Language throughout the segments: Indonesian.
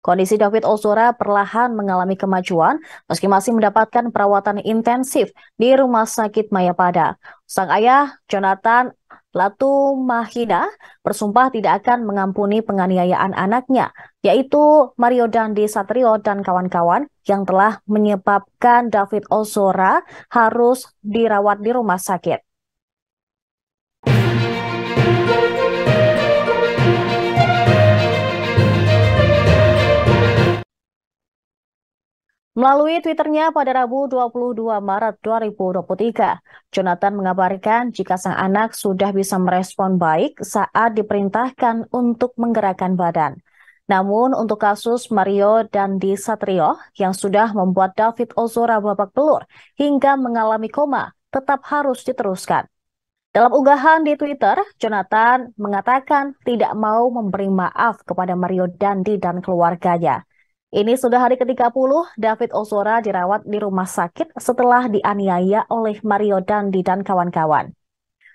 Kondisi David Ozora perlahan mengalami kemajuan meski masih mendapatkan perawatan intensif di Rumah Sakit Mayapada. Sang ayah, Jonathan Latu Latumahina, bersumpah tidak akan mengampuni penganiayaan anaknya, yaitu Mario Dandi Satrio dan kawan-kawan yang telah menyebabkan David Ozora harus dirawat di rumah sakit. Melalui Twitternya pada Rabu 22 Maret 2023, Jonathan mengabarkan jika sang anak sudah bisa merespon baik saat diperintahkan untuk menggerakkan badan. Namun untuk kasus Mario dan Di Satrio yang sudah membuat David Ozora babak belur hingga mengalami koma tetap harus diteruskan. Dalam unggahan di Twitter, Jonathan mengatakan tidak mau memberi maaf kepada Mario Dandi dan keluarganya. Ini sudah hari ke-30, David Ozora dirawat di rumah sakit setelah dianiaya oleh Mario Dandi dan kawan-kawan.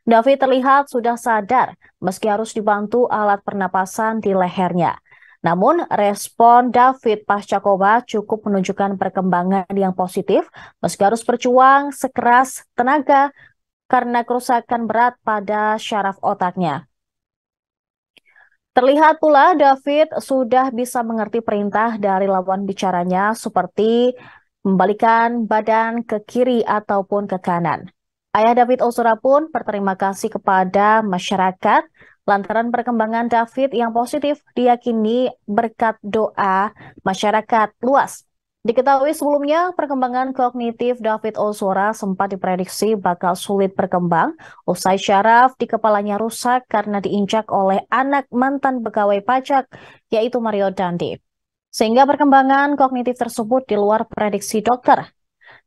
David terlihat sudah sadar meski harus dibantu alat pernapasan di lehernya. Namun, respon David pasca koma cukup menunjukkan perkembangan yang positif meski harus berjuang sekeras tenaga karena kerusakan berat pada syaraf otaknya. Terlihat pula David sudah bisa mengerti perintah dari lawan bicaranya seperti membalikan badan ke kiri ataupun ke kanan. Ayah David Osora pun berterima kasih kepada masyarakat lantaran perkembangan David yang positif diyakini berkat doa masyarakat luas Diketahui sebelumnya, perkembangan kognitif David Ozora sempat diprediksi bakal sulit berkembang usai syaraf di kepalanya rusak karena diinjak oleh anak mantan pegawai pajak, yaitu Mario Dandi. Sehingga perkembangan kognitif tersebut di luar prediksi dokter.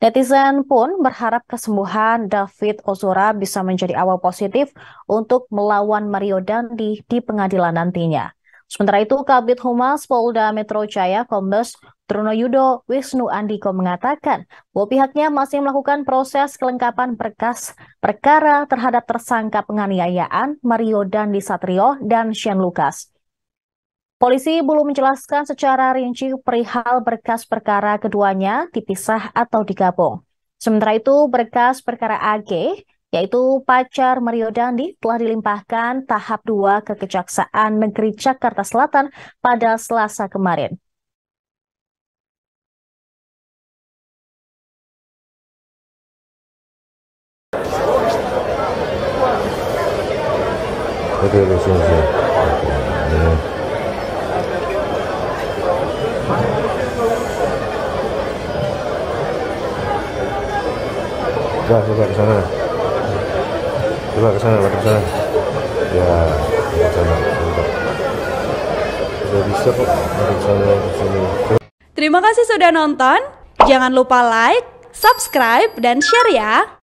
Netizen pun berharap kesembuhan David Ozora bisa menjadi awal positif untuk melawan Mario Dandi di pengadilan nantinya. Sementara itu, Kabit Humas Polda Metro Jaya, Kombes Truno Yudo Wisnu Andiko mengatakan bahwa pihaknya masih melakukan proses kelengkapan berkas perkara terhadap tersangka penganiayaan Mario Dandi Satrio dan Shane Lucas. Polisi belum menjelaskan secara rinci perihal berkas perkara keduanya dipisah atau digabung. Sementara itu, berkas perkara AG, yaitu pacar Mario Dandi, telah dilimpahkan tahap 2 ke Kejaksaan Negeri Jakarta Selatan pada Selasa kemarin. Oke, oke, siap, siap. Coba, coba ke sana. Coba ke sana, ke sana. Ya, ke sana. Sudah bisa kok, ke sana, ke sini. Terima kasih sudah nonton. Jangan lupa like, subscribe, dan share ya.